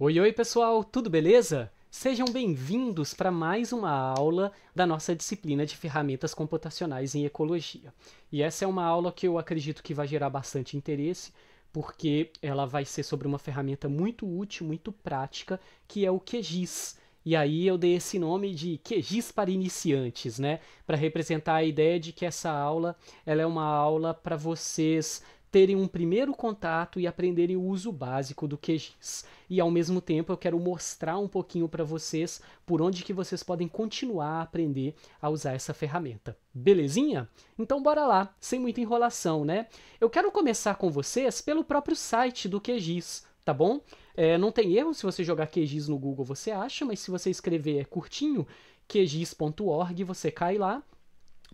Oi, oi, pessoal, tudo beleza? Sejam bem-vindos para mais uma aula da nossa disciplina de ferramentas computacionais em ecologia. E essa é uma aula que eu acredito que vai gerar bastante interesse, porque ela vai ser sobre uma ferramenta muito útil, muito prática, que é o QGIS. E aí eu dei esse nome de QGIS para iniciantes, né? Para representar a ideia de que essa aula ela é uma aula para vocês terem um primeiro contato e aprenderem o uso básico do QGIS. E ao mesmo tempo eu quero mostrar um pouquinho para vocês por onde que vocês podem continuar a aprender a usar essa ferramenta. Belezinha? Então bora lá, sem muita enrolação, né? Eu quero começar com vocês pelo próprio site do QGIS, tá bom? É, não tem erro, se você jogar QGIS no Google você acha, mas se você escrever é curtinho, qgis.org, você cai lá,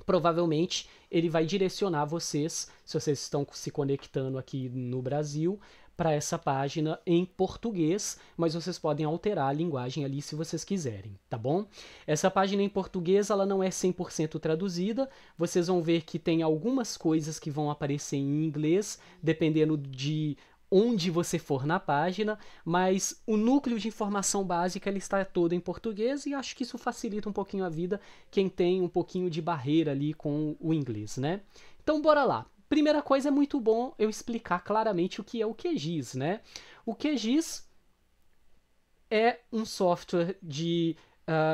provavelmente ele vai direcionar vocês, se vocês estão se conectando aqui no Brasil, para essa página em português, mas vocês podem alterar a linguagem ali se vocês quiserem, tá bom? Essa página em português, ela não é 100% traduzida. Vocês vão ver que tem algumas coisas que vão aparecer em inglês, dependendo de onde você for na página, mas o núcleo de informação básica ele está todo em português e acho que isso facilita um pouquinho a vida quem tem um pouquinho de barreira ali com o inglês, né? Então bora lá. Primeira coisa é muito bom eu explicar claramente o que é o QGIS, né? O QGIS é um software de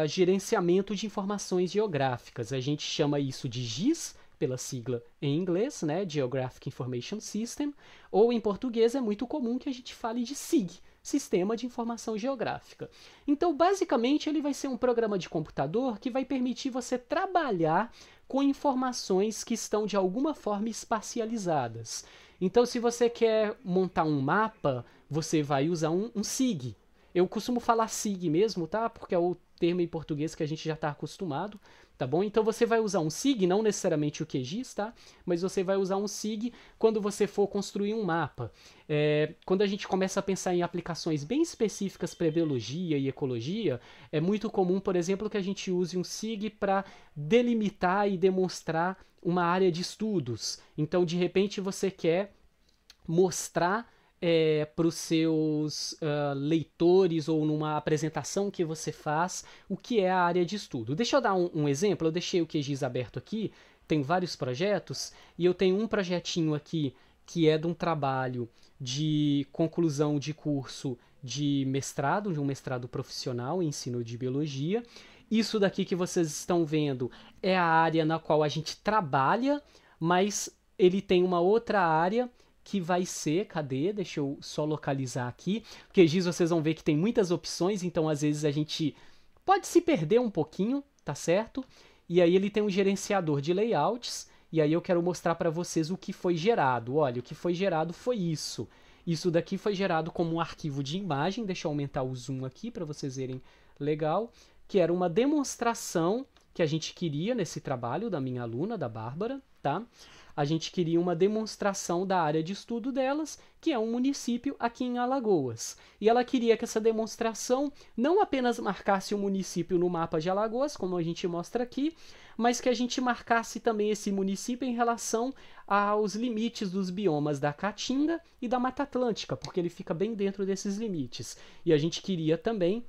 uh, gerenciamento de informações geográficas. A gente chama isso de GIS pela sigla em inglês, né, Geographic Information System, ou em português é muito comum que a gente fale de SIG, Sistema de Informação Geográfica. Então, basicamente, ele vai ser um programa de computador que vai permitir você trabalhar com informações que estão de alguma forma espacializadas. Então, se você quer montar um mapa, você vai usar um, um SIG. Eu costumo falar SIG mesmo, tá? Porque é o termo em português que a gente já está acostumado, tá bom? Então você vai usar um SIG, não necessariamente o QGIS, tá? Mas você vai usar um SIG quando você for construir um mapa. É, quando a gente começa a pensar em aplicações bem específicas para biologia e ecologia, é muito comum, por exemplo, que a gente use um SIG para delimitar e demonstrar uma área de estudos. Então, de repente, você quer mostrar é, para os seus uh, leitores ou numa apresentação que você faz o que é a área de estudo. Deixa eu dar um, um exemplo, eu deixei o QGIS aberto aqui, tem vários projetos, e eu tenho um projetinho aqui que é de um trabalho de conclusão de curso de mestrado, de um mestrado profissional em ensino de biologia. Isso daqui que vocês estão vendo é a área na qual a gente trabalha, mas ele tem uma outra área que vai ser, cadê? Deixa eu só localizar aqui, porque giz vocês vão ver que tem muitas opções, então às vezes a gente pode se perder um pouquinho, tá certo? E aí ele tem um gerenciador de layouts, e aí eu quero mostrar para vocês o que foi gerado. Olha, o que foi gerado foi isso. Isso daqui foi gerado como um arquivo de imagem, deixa eu aumentar o zoom aqui para vocês verem legal, que era uma demonstração que a gente queria nesse trabalho da minha aluna, da Bárbara, tá? A gente queria uma demonstração da área de estudo delas, que é um município aqui em Alagoas. E ela queria que essa demonstração não apenas marcasse o município no mapa de Alagoas, como a gente mostra aqui, mas que a gente marcasse também esse município em relação aos limites dos biomas da Caatinga e da Mata Atlântica, porque ele fica bem dentro desses limites. E a gente queria também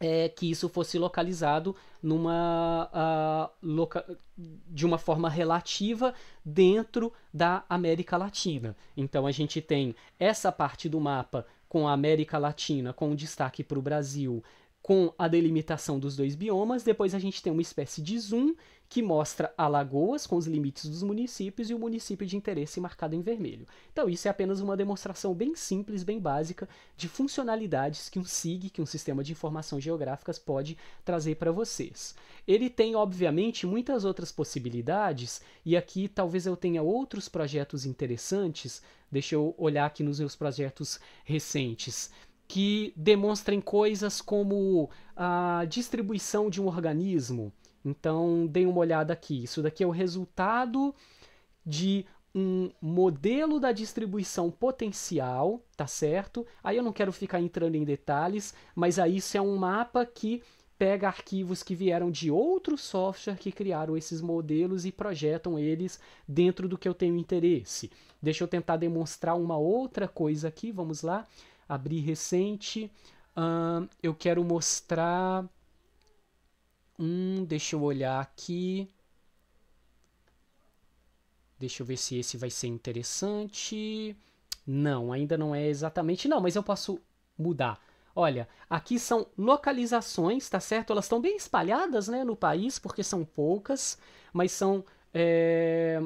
é, que isso fosse localizado numa, uh, loca... de uma forma relativa dentro da América Latina. Então a gente tem essa parte do mapa com a América Latina, com destaque para o Brasil com a delimitação dos dois biomas. Depois a gente tem uma espécie de zoom que mostra Alagoas com os limites dos municípios e o município de interesse marcado em vermelho. Então isso é apenas uma demonstração bem simples, bem básica de funcionalidades que um SIG, que um sistema de informação geográficas pode trazer para vocês. Ele tem obviamente muitas outras possibilidades e aqui talvez eu tenha outros projetos interessantes. Deixa eu olhar aqui nos meus projetos recentes que demonstrem coisas como a distribuição de um organismo. Então, deem uma olhada aqui. Isso daqui é o resultado de um modelo da distribuição potencial, tá certo? Aí eu não quero ficar entrando em detalhes, mas aí isso é um mapa que pega arquivos que vieram de outro software que criaram esses modelos e projetam eles dentro do que eu tenho interesse. Deixa eu tentar demonstrar uma outra coisa aqui, vamos lá abri recente. eu quero mostrar. um. deixa eu olhar aqui. Deixa eu ver se esse vai ser interessante. Não, ainda não é exatamente. Não, mas eu posso mudar. Olha, aqui são localizações, tá certo? Elas estão bem espalhadas né, no país, porque são poucas, mas são. É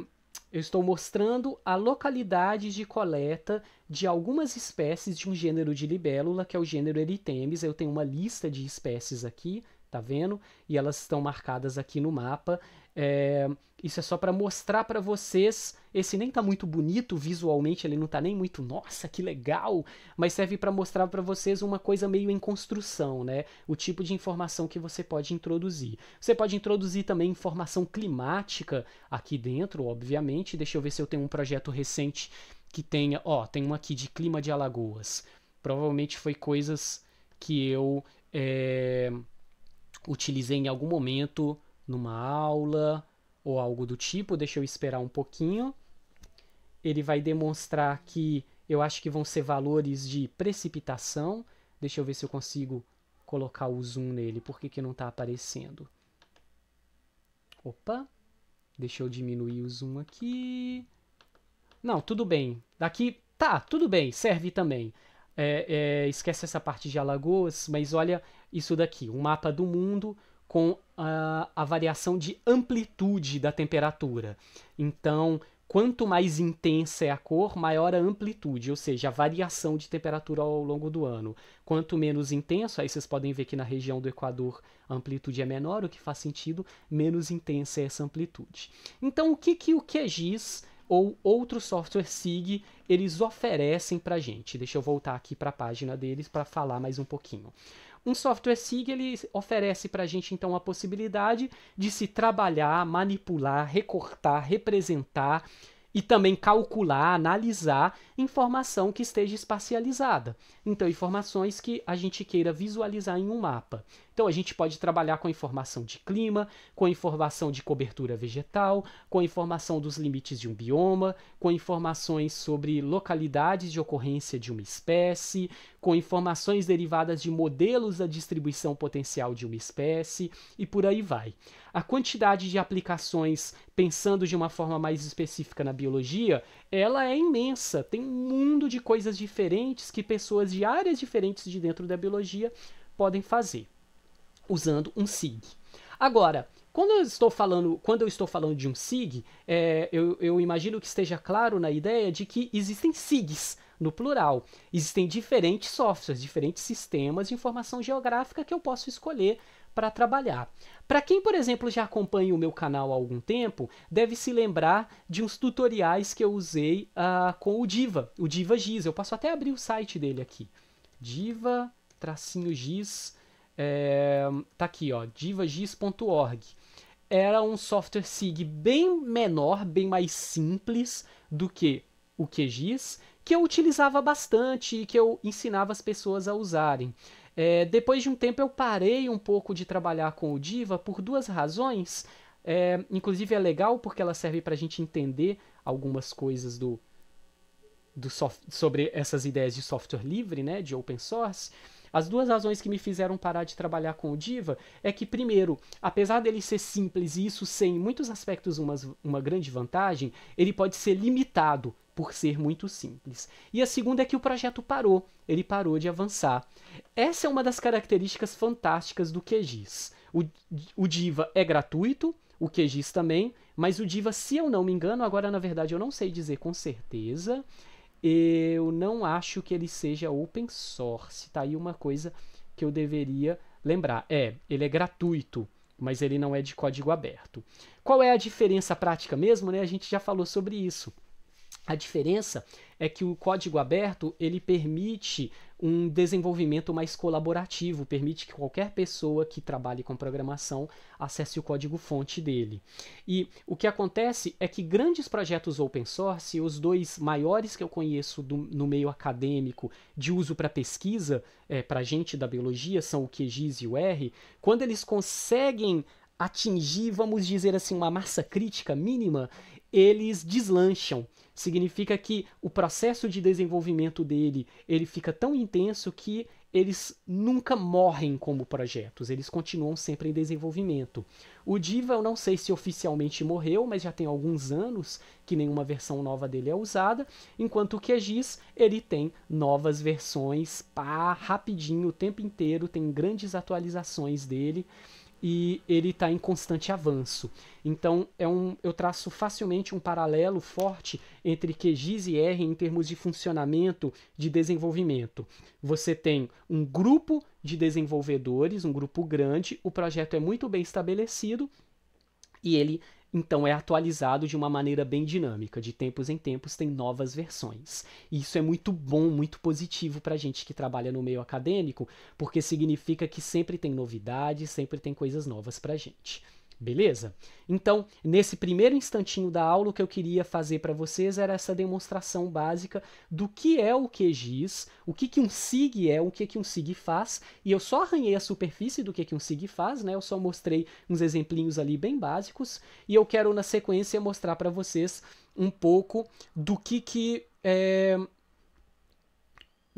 eu estou mostrando a localidade de coleta de algumas espécies de um gênero de libélula, que é o gênero Eritemis. Eu tenho uma lista de espécies aqui, tá vendo? E elas estão marcadas aqui no mapa. É, isso é só para mostrar para vocês esse nem tá muito bonito visualmente, ele não tá nem muito, nossa, que legal, mas serve para mostrar para vocês uma coisa meio em construção, né? O tipo de informação que você pode introduzir. Você pode introduzir também informação climática aqui dentro, obviamente. Deixa eu ver se eu tenho um projeto recente que tenha, ó, tem um aqui de clima de Alagoas. Provavelmente foi coisas que eu é, utilizei em algum momento numa aula ou algo do tipo, deixa eu esperar um pouquinho. Ele vai demonstrar que eu acho que vão ser valores de precipitação. Deixa eu ver se eu consigo colocar o zoom nele. Por que, que não está aparecendo? Opa, deixa eu diminuir o zoom aqui. Não, tudo bem. Daqui, tá, tudo bem, serve também. É, é, esquece essa parte de Alagoas, mas olha isso daqui, um mapa do mundo com a, a variação de amplitude da temperatura. Então, quanto mais intensa é a cor, maior a amplitude, ou seja, a variação de temperatura ao longo do ano. Quanto menos intenso, aí vocês podem ver que na região do Equador a amplitude é menor, o que faz sentido, menos intensa é essa amplitude. Então, o que, que o QGIS ou outro software SIG eles oferecem para gente? Deixa eu voltar aqui para a página deles para falar mais um pouquinho. Um software SIG ele oferece para a gente então a possibilidade de se trabalhar, manipular, recortar, representar e também calcular, analisar informação que esteja espacializada. Então, informações que a gente queira visualizar em um mapa. Então a gente pode trabalhar com informação de clima, com informação de cobertura vegetal, com informação dos limites de um bioma, com informações sobre localidades de ocorrência de uma espécie, com informações derivadas de modelos da distribuição potencial de uma espécie e por aí vai. A quantidade de aplicações, pensando de uma forma mais específica na biologia, ela é imensa, tem um mundo de coisas diferentes que pessoas de áreas diferentes de dentro da biologia podem fazer usando um SIG. Agora, quando eu estou falando, quando eu estou falando de um SIG, é, eu, eu imagino que esteja claro na ideia de que existem SIGs no plural. Existem diferentes softwares, diferentes sistemas de informação geográfica que eu posso escolher para trabalhar. Para quem, por exemplo, já acompanha o meu canal há algum tempo, deve se lembrar de uns tutoriais que eu usei uh, com o Diva, o Diva Giz. Eu posso até abrir o site dele aqui. Diva-giz.com é, tá aqui, ó, divagis.org. Era um software SIG bem menor, bem mais simples do que o QGIS, que eu utilizava bastante e que eu ensinava as pessoas a usarem. É, depois de um tempo eu parei um pouco de trabalhar com o Diva por duas razões. É, inclusive é legal porque ela serve para a gente entender algumas coisas do, do sobre essas ideias de software livre, né, de open source. As duas razões que me fizeram parar de trabalhar com o Diva é que, primeiro, apesar dele ser simples e isso sem muitos aspectos uma, uma grande vantagem, ele pode ser limitado por ser muito simples. E a segunda é que o projeto parou, ele parou de avançar. Essa é uma das características fantásticas do QGIS. O, o Diva é gratuito, o QGIS também, mas o Diva, se eu não me engano, agora na verdade eu não sei dizer com certeza, eu não acho que ele seja open source. Tá aí uma coisa que eu deveria lembrar. É, ele é gratuito, mas ele não é de código aberto. Qual é a diferença prática mesmo? Né? A gente já falou sobre isso. A diferença é que o código aberto ele permite um desenvolvimento mais colaborativo, permite que qualquer pessoa que trabalhe com programação acesse o código-fonte dele. E o que acontece é que grandes projetos open source, os dois maiores que eu conheço do, no meio acadêmico de uso para pesquisa, é, eh, para gente da biologia, são o QGIS e o R, quando eles conseguem atingir, vamos dizer assim, uma massa crítica mínima, eles deslancham. Significa que o processo de desenvolvimento dele, ele fica tão intenso que eles nunca morrem como projetos, eles continuam sempre em desenvolvimento. O Diva, eu não sei se oficialmente morreu, mas já tem alguns anos que nenhuma versão nova dele é usada, enquanto o QGIS, ele tem novas versões pá, rapidinho, o tempo inteiro, tem grandes atualizações dele e ele está em constante avanço. Então é um, eu traço facilmente um paralelo forte entre QGIS e R em termos de funcionamento de desenvolvimento. Você tem um grupo de desenvolvedores, um grupo grande, o projeto é muito bem estabelecido e ele então é atualizado de uma maneira bem dinâmica, de tempos em tempos tem novas versões. E isso é muito bom, muito positivo para a gente que trabalha no meio acadêmico, porque significa que sempre tem novidades, sempre tem coisas novas para a gente. Beleza? Então, nesse primeiro instantinho da aula, o que eu queria fazer para vocês era essa demonstração básica do que é o QGIS, o que, que um SIG é, o que, que um SIG faz, e eu só arranhei a superfície do que, que um SIG faz, né? Eu só mostrei uns exemplinhos ali bem básicos, e eu quero, na sequência, mostrar para vocês um pouco do que, que é,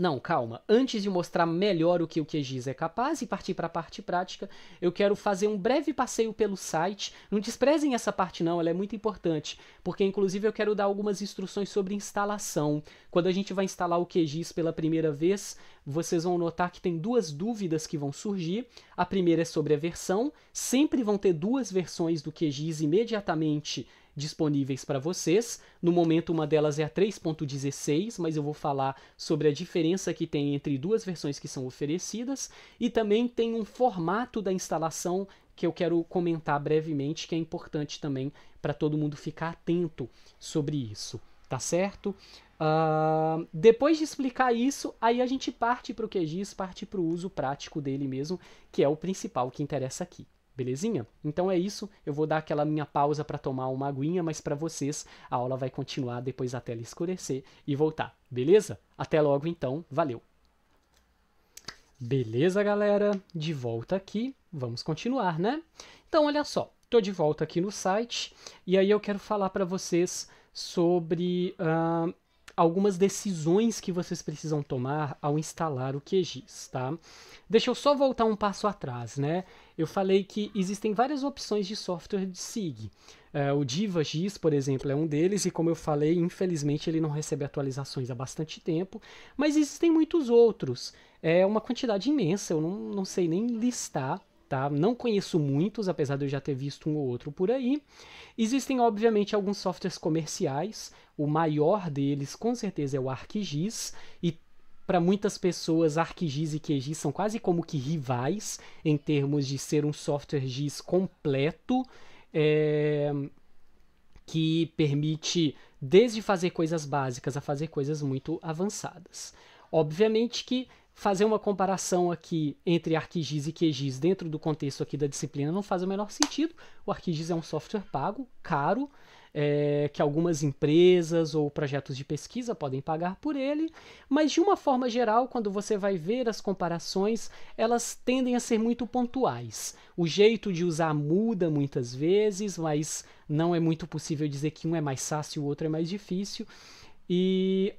não, calma. Antes de mostrar melhor o que o QGIS é capaz e partir para a parte prática, eu quero fazer um breve passeio pelo site. Não desprezem essa parte não, ela é muito importante, porque inclusive eu quero dar algumas instruções sobre instalação. Quando a gente vai instalar o QGIS pela primeira vez, vocês vão notar que tem duas dúvidas que vão surgir. A primeira é sobre a versão. Sempre vão ter duas versões do QGIS imediatamente disponíveis para vocês. No momento, uma delas é a 3.16, mas eu vou falar sobre a diferença que tem entre duas versões que são oferecidas e também tem um formato da instalação que eu quero comentar brevemente, que é importante também para todo mundo ficar atento sobre isso, tá certo? Uh, depois de explicar isso, aí a gente parte para o QGIS, parte para o uso prático dele mesmo, que é o principal que interessa aqui belezinha? Então é isso, eu vou dar aquela minha pausa para tomar uma aguinha, mas para vocês a aula vai continuar depois até ela escurecer e voltar, beleza? Até logo então, valeu! Beleza, galera? De volta aqui, vamos continuar, né? Então, olha só, estou de volta aqui no site e aí eu quero falar para vocês sobre... Uh, algumas decisões que vocês precisam tomar ao instalar o QGIS, tá? Deixa eu só voltar um passo atrás, né? Eu falei que existem várias opções de software de SIG. Uh, é, o DivaGIS, por exemplo, é um deles, e como eu falei, infelizmente ele não recebe atualizações há bastante tempo, mas existem muitos outros. É uma quantidade imensa, eu não, não sei nem listar Tá? Não conheço muitos, apesar de eu já ter visto um ou outro por aí. Existem, obviamente, alguns softwares comerciais. O maior deles, com certeza, é o ArcGIS. E para muitas pessoas, ArcGIS e QGIS são quase como que rivais em termos de ser um software GIS completo. É... Que permite desde fazer coisas básicas a fazer coisas muito avançadas. Obviamente que fazer uma comparação aqui entre ArcGIS e QGIS dentro do contexto aqui da disciplina não faz o menor sentido. O ArcGIS é um software pago, caro, é, que algumas empresas ou projetos de pesquisa podem pagar por ele, mas de uma forma geral, quando você vai ver as comparações, elas tendem a ser muito pontuais. O jeito de usar muda muitas vezes, mas não é muito possível dizer que um é mais fácil e o outro é mais difícil. E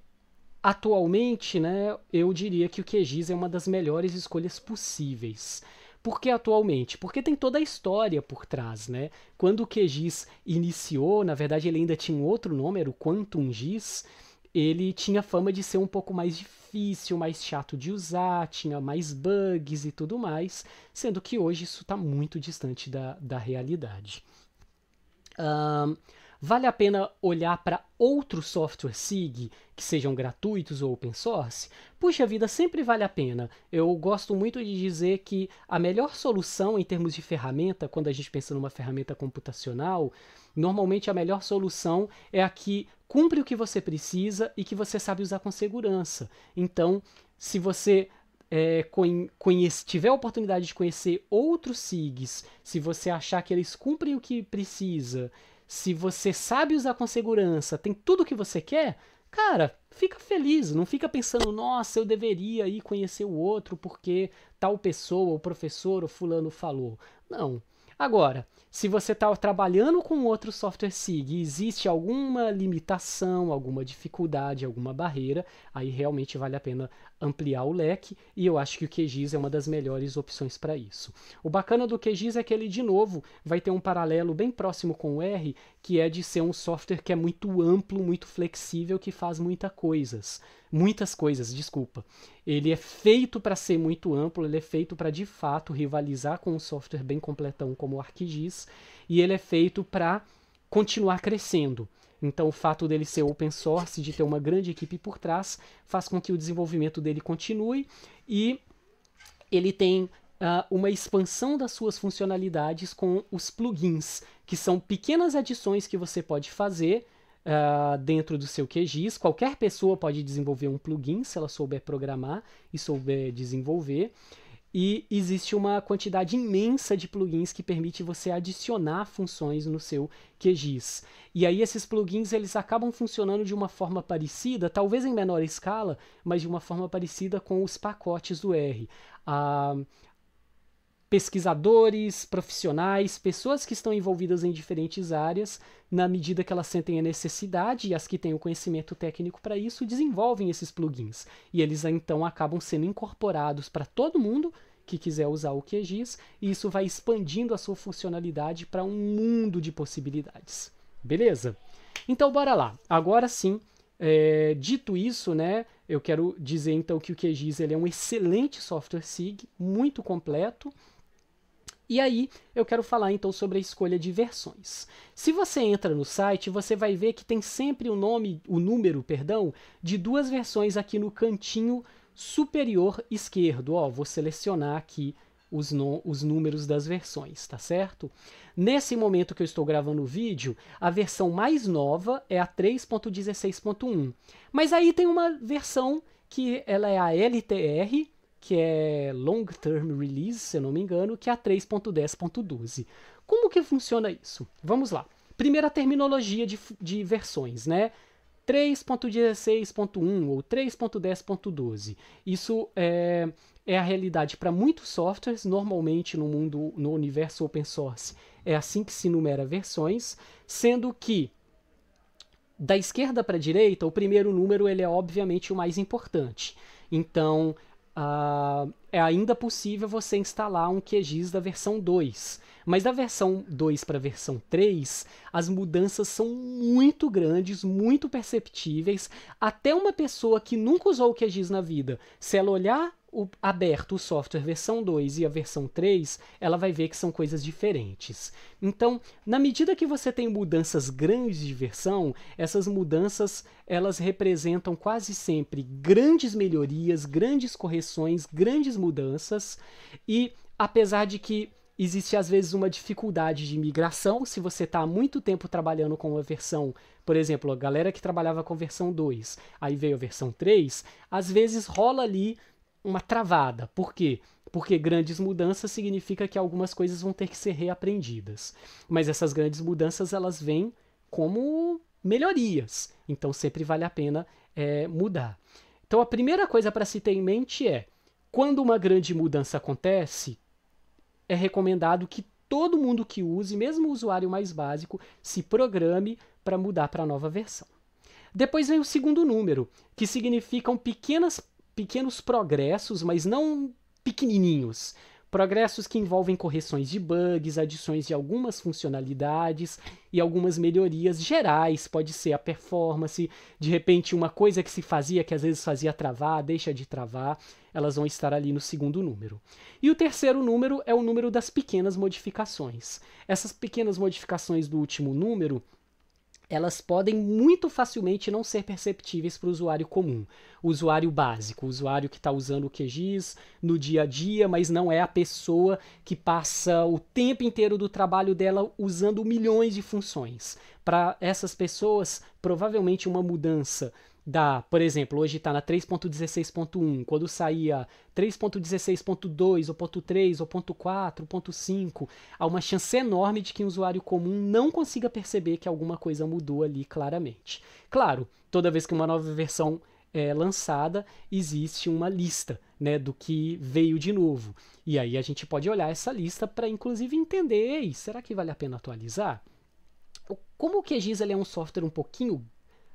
Atualmente, né, eu diria que o QGIS é uma das melhores escolhas possíveis. Por que atualmente? Porque tem toda a história por trás, né? Quando o QGIS iniciou, na verdade ele ainda tinha um outro nome, era o Quantum GIS, ele tinha fama de ser um pouco mais difícil, mais chato de usar, tinha mais bugs e tudo mais, sendo que hoje isso está muito distante da, da realidade. Um, vale a pena olhar para outros softwares SIG que sejam gratuitos ou open source? Puxa vida, sempre vale a pena. Eu gosto muito de dizer que a melhor solução em termos de ferramenta, quando a gente pensa numa ferramenta computacional, normalmente a melhor solução é a que cumpre o que você precisa e que você sabe usar com segurança. Então, se você é, tiver a oportunidade de conhecer outros SIGs, se você achar que eles cumprem o que precisa se você sabe usar com segurança, tem tudo que você quer, cara, fica feliz, não fica pensando, nossa, eu deveria ir conhecer o outro porque tal pessoa, o professor, o fulano falou. Não. Agora, se você está trabalhando com outro software SIG existe alguma limitação, alguma dificuldade, alguma barreira, aí realmente vale a pena ampliar o leque e eu acho que o QGIS é uma das melhores opções para isso. O bacana do QGIS é que ele, de novo, vai ter um paralelo bem próximo com o R, que é de ser um software que é muito amplo, muito flexível, que faz muitas coisas. Muitas coisas, desculpa. Ele é feito para ser muito amplo, ele é feito para de fato rivalizar com um software bem completão como o ArcGIS e ele é feito para continuar crescendo. Então, o fato dele ser open source, de ter uma grande equipe por trás, faz com que o desenvolvimento dele continue e ele tem uh, uma expansão das suas funcionalidades com os plugins, que são pequenas adições que você pode fazer uh, dentro do seu QGIS. Qualquer pessoa pode desenvolver um plugin se ela souber programar e souber desenvolver e existe uma quantidade imensa de plugins que permite você adicionar funções no seu QGIS. E aí esses plugins eles acabam funcionando de uma forma parecida, talvez em menor escala, mas de uma forma parecida com os pacotes do R. Ah, pesquisadores, profissionais, pessoas que estão envolvidas em diferentes áreas, na medida que elas sentem a necessidade e as que têm o conhecimento técnico para isso desenvolvem esses plugins. E eles então acabam sendo incorporados para todo mundo que quiser usar o QGIS, e isso vai expandindo a sua funcionalidade para um mundo de possibilidades. Beleza? Então bora lá. Agora sim, é, dito isso, né, eu quero dizer então que o QGIS ele é um excelente software SIG, muito completo, e aí eu quero falar então sobre a escolha de versões. Se você entra no site, você vai ver que tem sempre o nome, o número, perdão, de duas versões aqui no cantinho superior esquerdo. Ó, vou selecionar aqui os, os números das versões, tá certo? Nesse momento que eu estou gravando o vídeo, a versão mais nova é a 3.16.1. Mas aí tem uma versão que ela é a LTR que é Long Term Release, se eu não me engano, que é a 3.10.12. Como que funciona isso? Vamos lá. Primeira terminologia de, de versões, né? 3.16.1 ou 3.10.12. Isso é, é a realidade para muitos softwares, normalmente no mundo, no universo open source, é assim que se numera versões, sendo que da esquerda para a direita, o primeiro número ele é obviamente o mais importante. Então, Uh, é ainda possível você instalar um QGIS da versão 2. Mas da versão 2 para a versão 3, as mudanças são muito grandes, muito perceptíveis. Até uma pessoa que nunca usou o QGIS na vida, se ela olhar o, aberto o software versão 2 e a versão 3, ela vai ver que são coisas diferentes. Então, na medida que você tem mudanças grandes de versão, essas mudanças elas representam quase sempre grandes melhorias, grandes correções, grandes mudanças e apesar de que existe às vezes uma dificuldade de migração se você está há muito tempo trabalhando com uma versão, por exemplo, a galera que trabalhava com versão 2, aí veio a versão 3, às vezes rola ali uma travada. Por quê? Porque grandes mudanças significa que algumas coisas vão ter que ser reaprendidas. Mas essas grandes mudanças elas vêm como melhorias. Então sempre vale a pena é, mudar. Então a primeira coisa para se ter em mente é quando uma grande mudança acontece, é recomendado que todo mundo que use, mesmo o usuário mais básico, se programe para mudar para a nova versão. Depois vem o segundo número, que significam pequenas pequenos progressos, mas não pequenininhos. Progressos que envolvem correções de bugs, adições de algumas funcionalidades e algumas melhorias gerais. Pode ser a performance, de repente, uma coisa que se fazia, que às vezes fazia travar, deixa de travar. Elas vão estar ali no segundo número. E o terceiro número é o número das pequenas modificações. Essas pequenas modificações do último número elas podem muito facilmente não ser perceptíveis para o usuário comum, o usuário básico, o usuário que está usando o QGIS no dia a dia, mas não é a pessoa que passa o tempo inteiro do trabalho dela usando milhões de funções. Para essas pessoas, provavelmente uma mudança da, por exemplo, hoje está na 3.16.1, quando saía 3.16.2, ou ponto 3, ou ponto 4, ponto há uma chance enorme de que um usuário comum não consiga perceber que alguma coisa mudou ali claramente. Claro, toda vez que uma nova versão é lançada, existe uma lista né, do que veio de novo. E aí a gente pode olhar essa lista para, inclusive, entender, será que vale a pena atualizar? Como o QGIS é um software um pouquinho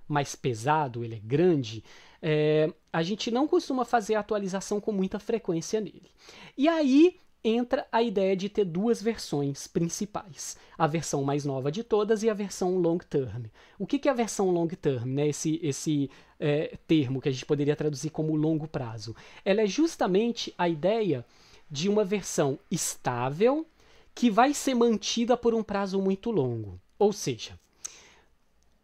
mais pesado, ele é grande, é, a gente não costuma fazer atualização com muita frequência nele. E aí entra a ideia de ter duas versões principais, a versão mais nova de todas e a versão long term. O que, que é a versão long term, né? Esse, esse é, termo que a gente poderia traduzir como longo prazo? Ela é justamente a ideia de uma versão estável que vai ser mantida por um prazo muito longo. Ou seja,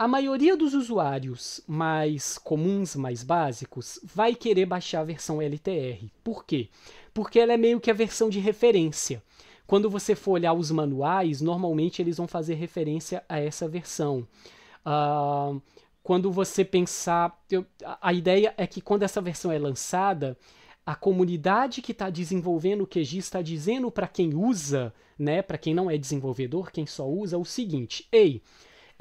a maioria dos usuários mais comuns, mais básicos, vai querer baixar a versão LTR. Por quê? Porque ela é meio que a versão de referência. Quando você for olhar os manuais, normalmente eles vão fazer referência a essa versão. Uh, quando você pensar. Eu, a ideia é que quando essa versão é lançada, a comunidade que está desenvolvendo o QGIS está dizendo para quem usa, né, para quem não é desenvolvedor, quem só usa, o seguinte: ei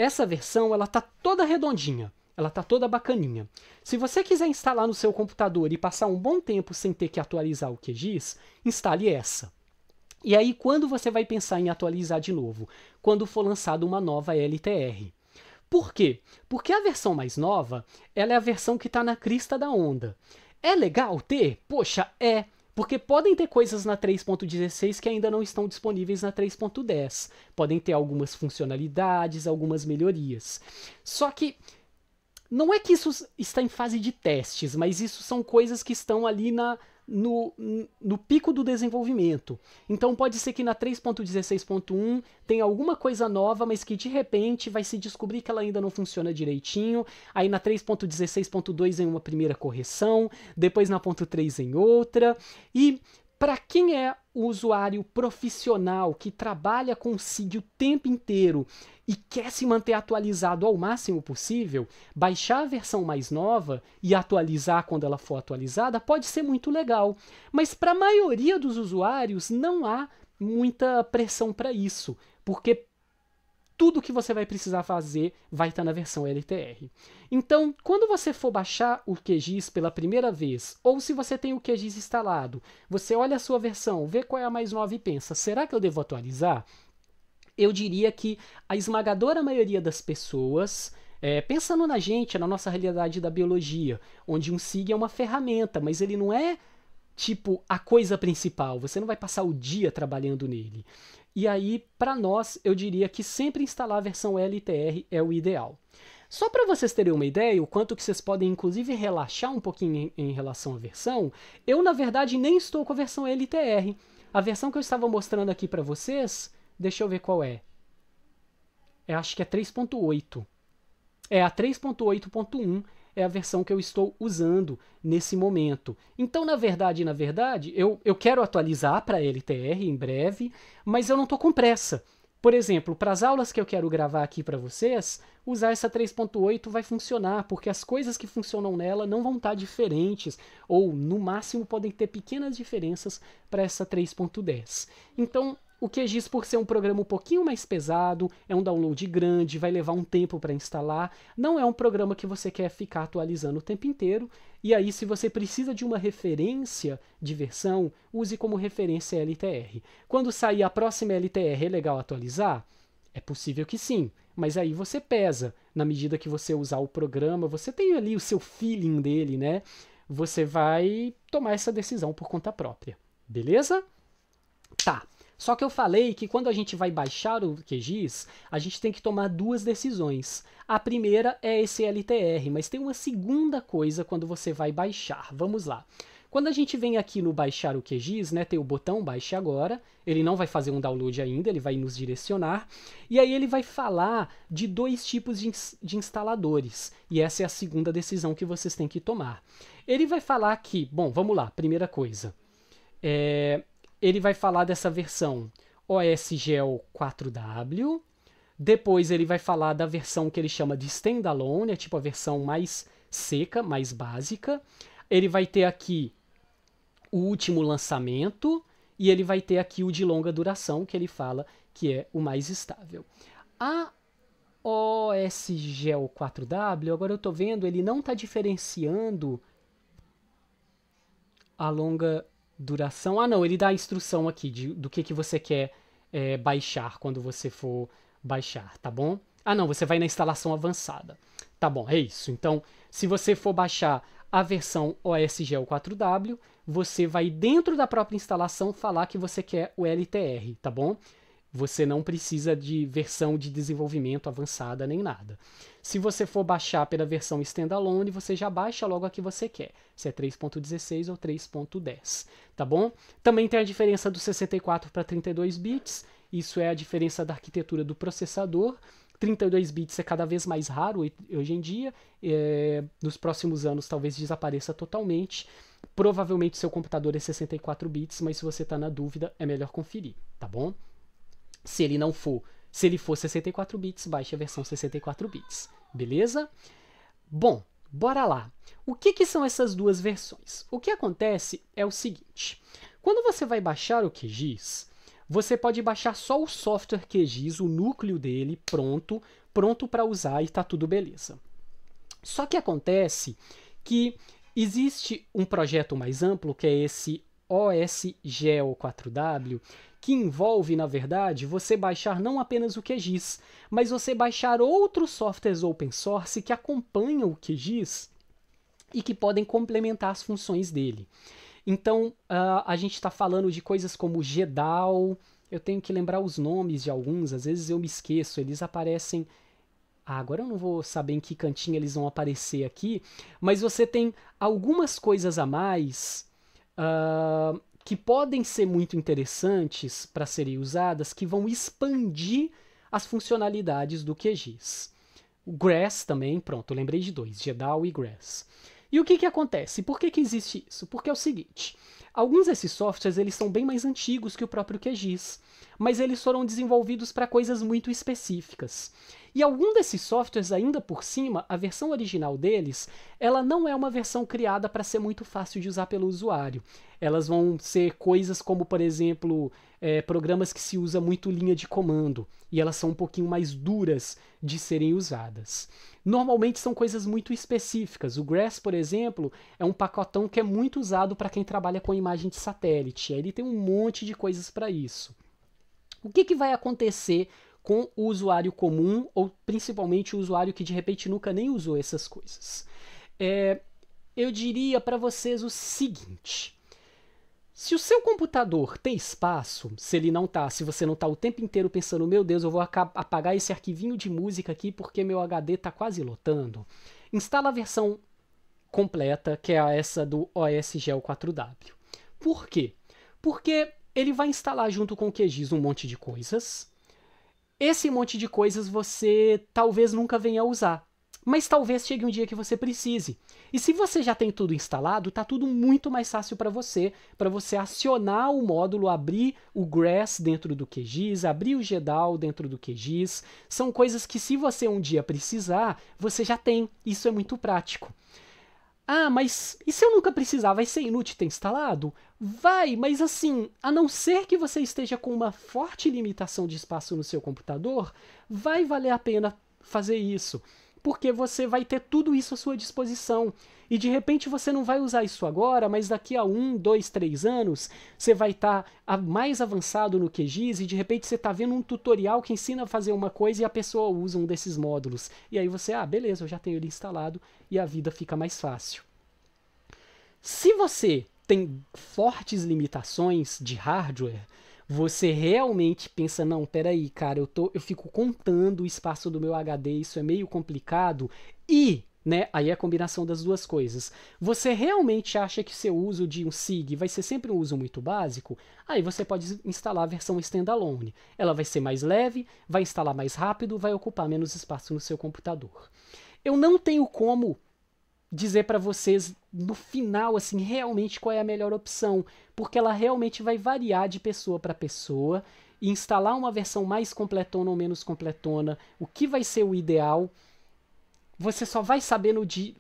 essa versão ela tá toda redondinha, ela tá toda bacaninha. Se você quiser instalar no seu computador e passar um bom tempo sem ter que atualizar o QGIS, instale essa. E aí quando você vai pensar em atualizar de novo? Quando for lançada uma nova LTR. Por quê? Porque a versão mais nova, ela é a versão que está na crista da onda. É legal ter? Poxa, é. Porque podem ter coisas na 3.16 que ainda não estão disponíveis na 3.10. Podem ter algumas funcionalidades, algumas melhorias. Só que não é que isso está em fase de testes, mas isso são coisas que estão ali na, no, no pico do desenvolvimento. Então pode ser que na 3.16.1 tenha alguma coisa nova, mas que de repente vai se descobrir que ela ainda não funciona direitinho. Aí na 3.16.2 em uma primeira correção, depois na ponto 3 em outra. E para quem é o usuário profissional que trabalha com SIG o tempo inteiro e quer se manter atualizado ao máximo possível, baixar a versão mais nova e atualizar quando ela for atualizada pode ser muito legal. Mas para a maioria dos usuários não há muita pressão para isso, porque tudo que você vai precisar fazer vai estar tá na versão LTR. Então, quando você for baixar o QGIS pela primeira vez, ou se você tem o QGIS instalado, você olha a sua versão, vê qual é a mais nova e pensa: será que eu devo atualizar? Eu diria que a esmagadora maioria das pessoas é, pensando na gente, na nossa realidade da biologia, onde um SIG é uma ferramenta, mas ele não é tipo a coisa principal, você não vai passar o dia trabalhando nele. E aí, para nós, eu diria que sempre instalar a versão LTR é o ideal. Só para vocês terem uma ideia, o quanto que vocês podem inclusive relaxar um pouquinho em, em relação à versão, eu na verdade nem estou com a versão LTR. A versão que eu estava mostrando aqui para vocês, deixa eu ver qual é. Eu acho que é 3.8. É a 3.8.1 é a versão que eu estou usando nesse momento. Então, na verdade, na verdade, eu, eu quero atualizar para LTR em breve, mas eu não estou com pressa. Por exemplo, para as aulas que eu quero gravar aqui para vocês, usar essa 3.8 vai funcionar, porque as coisas que funcionam nela não vão estar tá diferentes, ou no máximo podem ter pequenas diferenças para essa 3.10. Então, o QGIS, por ser um programa um pouquinho mais pesado, é um download grande, vai levar um tempo para instalar, não é um programa que você quer ficar atualizando o tempo inteiro. E aí, se você precisa de uma referência de versão, use como referência LTR. Quando sair a próxima LTR, é legal atualizar? É possível que sim, mas aí você pesa. Na medida que você usar o programa, você tem ali o seu feeling dele, né? Você vai tomar essa decisão por conta própria. Beleza? Tá. Só que eu falei que quando a gente vai baixar o QGIS, a gente tem que tomar duas decisões. A primeira é esse LTR, mas tem uma segunda coisa quando você vai baixar. Vamos lá. Quando a gente vem aqui no baixar o QGIS, né, tem o botão baixe agora, ele não vai fazer um download ainda, ele vai nos direcionar, e aí ele vai falar de dois tipos de, ins de instaladores, e essa é a segunda decisão que vocês têm que tomar. Ele vai falar que, bom, vamos lá, primeira coisa, é, ele vai falar dessa versão OSGEL 4W. É depois ele vai falar da versão que ele chama de standalone, é tipo a versão mais seca, mais básica. Ele vai ter aqui o último lançamento e ele vai ter aqui o de longa duração, que ele fala que é o mais estável. A OSGEL 4W, é agora eu estou vendo, ele não está diferenciando a longa duração. Ah, não, ele dá a instrução aqui de, do que, que você quer é, baixar quando você for baixar, tá bom? Ah, não, você vai na instalação avançada. Tá bom, é isso. Então, se você for baixar a versão osgl 4W, você vai dentro da própria instalação falar que você quer o LTR, tá bom? Você não precisa de versão de desenvolvimento avançada nem nada. Se você for baixar pela versão standalone, você já baixa logo a que você quer, se é 3.16 ou 3.10, tá bom? Também tem a diferença do 64 para 32 bits, isso é a diferença da arquitetura do processador. 32 bits é cada vez mais raro hoje em dia, é, nos próximos anos talvez desapareça totalmente. Provavelmente seu computador é 64 bits, mas se você está na dúvida, é melhor conferir, tá bom? Se ele não for se ele for 64 bits, baixe a versão 64 bits, beleza? Bom, bora lá. O que, que são essas duas versões? O que acontece é o seguinte: quando você vai baixar o QGIS, você pode baixar só o software QGIS, o núcleo dele pronto, pronto para usar e está tudo beleza. Só que acontece que existe um projeto mais amplo que é esse osgeo 4W, que envolve, na verdade, você baixar não apenas o QGIS, é mas você baixar outros softwares open source que acompanham o QGIS é e que podem complementar as funções dele. Então, uh, a gente está falando de coisas como GEDAL, eu tenho que lembrar os nomes de alguns, às vezes eu me esqueço, eles aparecem ah, agora eu não vou saber em que cantinho eles vão aparecer aqui, mas você tem algumas coisas a mais uh, que podem ser muito interessantes para serem usadas, que vão expandir as funcionalidades do QGIS. O Grass também, pronto, lembrei de dois, Gedal e Grass. E o que, que acontece? Por que, que existe isso? Porque é o seguinte, alguns desses softwares eles são bem mais antigos que o próprio QGIS, mas eles foram desenvolvidos para coisas muito específicas. E algum desses softwares, ainda por cima, a versão original deles, ela não é uma versão criada para ser muito fácil de usar pelo usuário. Elas vão ser coisas como, por exemplo, é, programas que se usa muito linha de comando, e elas são um pouquinho mais duras de serem usadas. Normalmente são coisas muito específicas. O Grass, por exemplo, é um pacotão que é muito usado para quem trabalha com imagem de satélite. Ele tem um monte de coisas para isso. O que, que vai acontecer com o usuário comum ou principalmente o usuário que de repente nunca nem usou essas coisas. É, eu diria para vocês o seguinte: se o seu computador tem espaço, se ele não tá, se você não tá o tempo inteiro pensando, meu Deus, eu vou apagar esse arquivinho de música aqui porque meu HD está quase lotando, instala a versão completa, que é essa do OS Gel 4W. Por quê? Porque ele vai instalar junto com o QGIS um monte de coisas, esse monte de coisas você talvez nunca venha a usar, mas talvez chegue um dia que você precise. E se você já tem tudo instalado, tá tudo muito mais fácil para você, para você acionar o módulo, abrir o Grass dentro do QGIS, abrir o GEDAL dentro do QGIS. São coisas que se você um dia precisar, você já tem. Isso é muito prático. Ah, mas e se eu nunca precisar? Vai ser inútil ter instalado? Vai, mas assim, a não ser que você esteja com uma forte limitação de espaço no seu computador, vai valer a pena fazer isso porque você vai ter tudo isso à sua disposição. E de repente você não vai usar isso agora, mas daqui a um, dois, três anos você vai estar tá mais avançado no QGIS e de repente você está vendo um tutorial que ensina a fazer uma coisa e a pessoa usa um desses módulos. E aí você, ah, beleza, eu já tenho ele instalado e a vida fica mais fácil. Se você tem fortes limitações de hardware, você realmente pensa, não, peraí, cara, eu, tô, eu fico contando o espaço do meu HD, isso é meio complicado, e né? Aí é a combinação das duas coisas. Você realmente acha que seu uso de um SIG vai ser sempre um uso muito básico? Aí você pode instalar a versão standalone. Ela vai ser mais leve, vai instalar mais rápido, vai ocupar menos espaço no seu computador. Eu não tenho como dizer para vocês no final assim realmente qual é a melhor opção, porque ela realmente vai variar de pessoa para pessoa e instalar uma versão mais completona ou menos completona, o que vai ser o ideal, você só vai saber no dia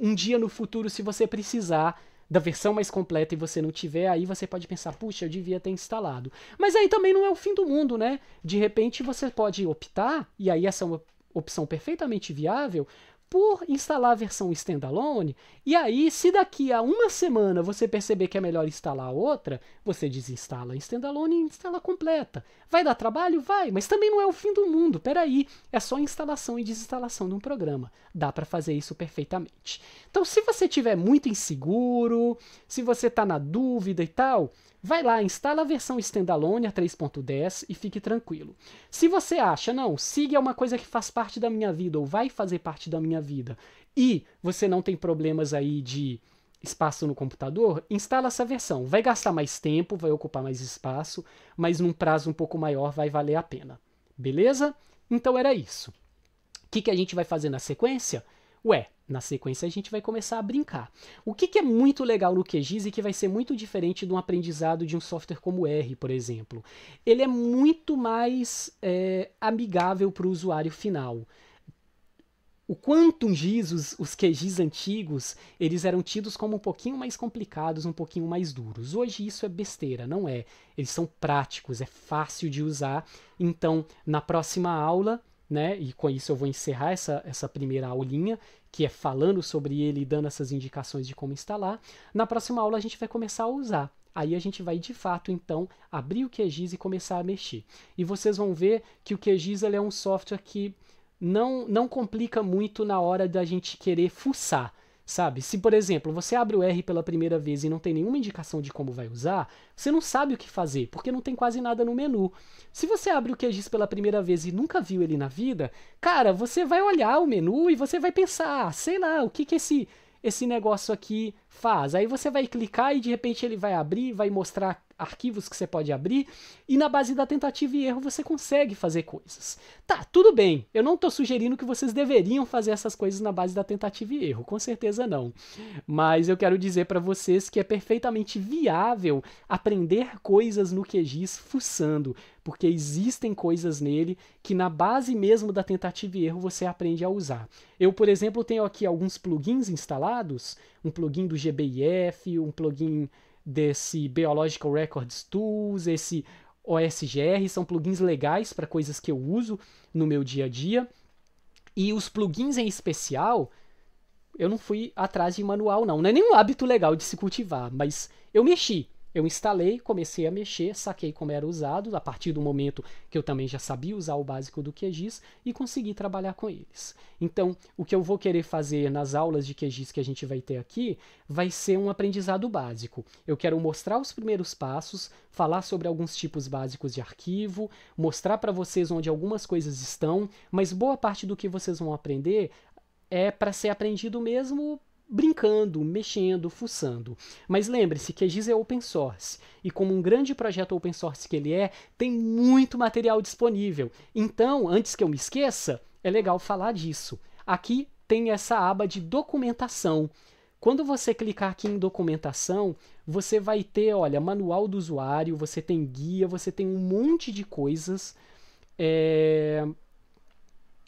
um dia no futuro se você precisar da versão mais completa e você não tiver, aí você pode pensar, puxa, eu devia ter instalado. Mas aí também não é o fim do mundo, né? De repente você pode optar, e aí essa é uma opção perfeitamente viável, por instalar a versão standalone. E aí, se daqui a uma semana você perceber que é melhor instalar a outra, você desinstala a standalone e instala completa. Vai dar trabalho? Vai, mas também não é o fim do mundo. Peraí, é só instalação e desinstalação de um programa. Dá para fazer isso perfeitamente. Então, se você tiver muito inseguro, se você está na dúvida e tal, Vai lá, instala a versão standalone, a 3.10 e fique tranquilo. Se você acha, não, SIG é uma coisa que faz parte da minha vida ou vai fazer parte da minha vida e você não tem problemas aí de espaço no computador, instala essa versão. Vai gastar mais tempo, vai ocupar mais espaço, mas num prazo um pouco maior vai valer a pena. Beleza? Então era isso. O que, que a gente vai fazer na sequência? Ué, na sequência a gente vai começar a brincar. O que, que é muito legal no QGIS e que vai ser muito diferente de um aprendizado de um software como R, por exemplo? Ele é muito mais é, amigável para o usuário final. O Quantum GIS, os, os QGIS antigos, eles eram tidos como um pouquinho mais complicados, um pouquinho mais duros. Hoje isso é besteira, não é. Eles são práticos, é fácil de usar. Então, na próxima aula, né? E com isso eu vou encerrar essa, essa primeira aulinha, que é falando sobre ele e dando essas indicações de como instalar. Na próxima aula a gente vai começar a usar. Aí a gente vai de fato então abrir o QGIS e começar a mexer. E vocês vão ver que o QGIS ele é um software que não, não complica muito na hora da gente querer fuçar. Sabe? Se, por exemplo, você abre o R pela primeira vez e não tem nenhuma indicação de como vai usar, você não sabe o que fazer, porque não tem quase nada no menu. Se você abre o QGIS pela primeira vez e nunca viu ele na vida, cara, você vai olhar o menu e você vai pensar, ah, sei lá, o que que esse, esse negócio aqui Faz. Aí você vai clicar e de repente ele vai abrir, vai mostrar arquivos que você pode abrir e na base da tentativa e erro você consegue fazer coisas. Tá, tudo bem. Eu não estou sugerindo que vocês deveriam fazer essas coisas na base da tentativa e erro, com certeza não. Mas eu quero dizer para vocês que é perfeitamente viável aprender coisas no QGIS fuçando, porque existem coisas nele que na base mesmo da tentativa e erro você aprende a usar. Eu, por exemplo, tenho aqui alguns plugins instalados um plugin do GBIF, um plugin desse Biological Records Tools, esse OSGR, são plugins legais para coisas que eu uso no meu dia a dia. E os plugins em especial, eu não fui atrás de manual, não. Não é nenhum hábito legal de se cultivar, mas eu mexi. Eu instalei, comecei a mexer, saquei como era usado, a partir do momento que eu também já sabia usar o básico do QGIS e consegui trabalhar com eles. Então, o que eu vou querer fazer nas aulas de QGIS que a gente vai ter aqui vai ser um aprendizado básico. Eu quero mostrar os primeiros passos, falar sobre alguns tipos básicos de arquivo, mostrar para vocês onde algumas coisas estão, mas boa parte do que vocês vão aprender é para ser aprendido mesmo brincando, mexendo, fuçando. Mas lembre-se que a Giz é open source e como um grande projeto open source que ele é, tem muito material disponível. Então, antes que eu me esqueça, é legal falar disso. Aqui tem essa aba de documentação. Quando você clicar aqui em documentação, você vai ter, olha, manual do usuário, você tem guia, você tem um monte de coisas. É,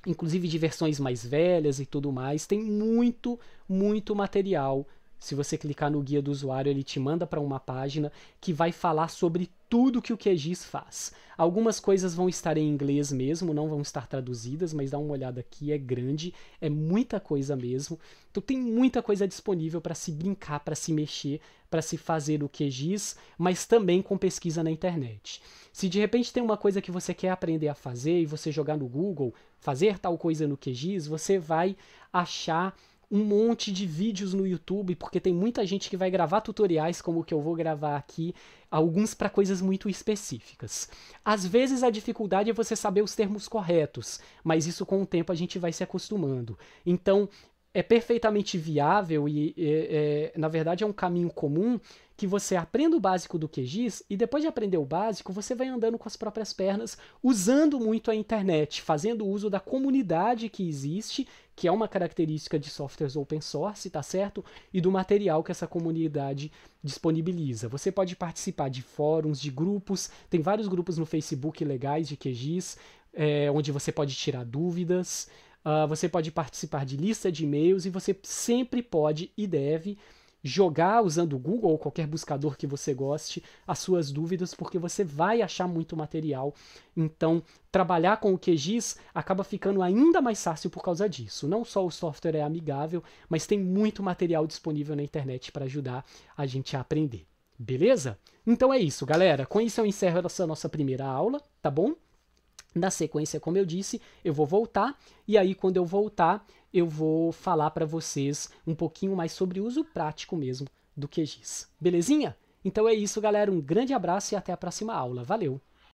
inclusive de versões mais velhas e tudo mais. Tem muito, muito material se você clicar no guia do usuário, ele te manda para uma página que vai falar sobre tudo que o QGIS faz. Algumas coisas vão estar em inglês mesmo, não vão estar traduzidas, mas dá uma olhada aqui, é grande, é muita coisa mesmo. Então tem muita coisa disponível para se brincar, para se mexer, para se fazer o QGIS, mas também com pesquisa na internet. Se de repente tem uma coisa que você quer aprender a fazer e você jogar no Google, fazer tal coisa no QGIS, você vai achar um monte de vídeos no YouTube, porque tem muita gente que vai gravar tutoriais como o que eu vou gravar aqui, alguns para coisas muito específicas. Às vezes a dificuldade é você saber os termos corretos, mas isso com o tempo a gente vai se acostumando. Então, é perfeitamente viável e, é, é, na verdade, é um caminho comum que você aprenda o básico do QGIS e depois de aprender o básico, você vai andando com as próprias pernas, usando muito a internet, fazendo uso da comunidade que existe que é uma característica de softwares open source, tá certo? E do material que essa comunidade disponibiliza. Você pode participar de fóruns, de grupos, tem vários grupos no Facebook legais de QGIS, é, onde você pode tirar dúvidas. Uh, você pode participar de lista de e-mails e você sempre pode e deve jogar usando o Google ou qualquer buscador que você goste as suas dúvidas, porque você vai achar muito material. Então, trabalhar com o QGIS acaba ficando ainda mais fácil por causa disso. Não só o software é amigável, mas tem muito material disponível na internet para ajudar a gente a aprender. Beleza? Então é isso, galera. Com isso eu encerro essa nossa primeira aula, tá bom? Na sequência, como eu disse, eu vou voltar e aí quando eu voltar, eu vou falar para vocês um pouquinho mais sobre o uso prático mesmo do QGIS. Belezinha? Então é isso, galera. Um grande abraço e até a próxima aula. Valeu!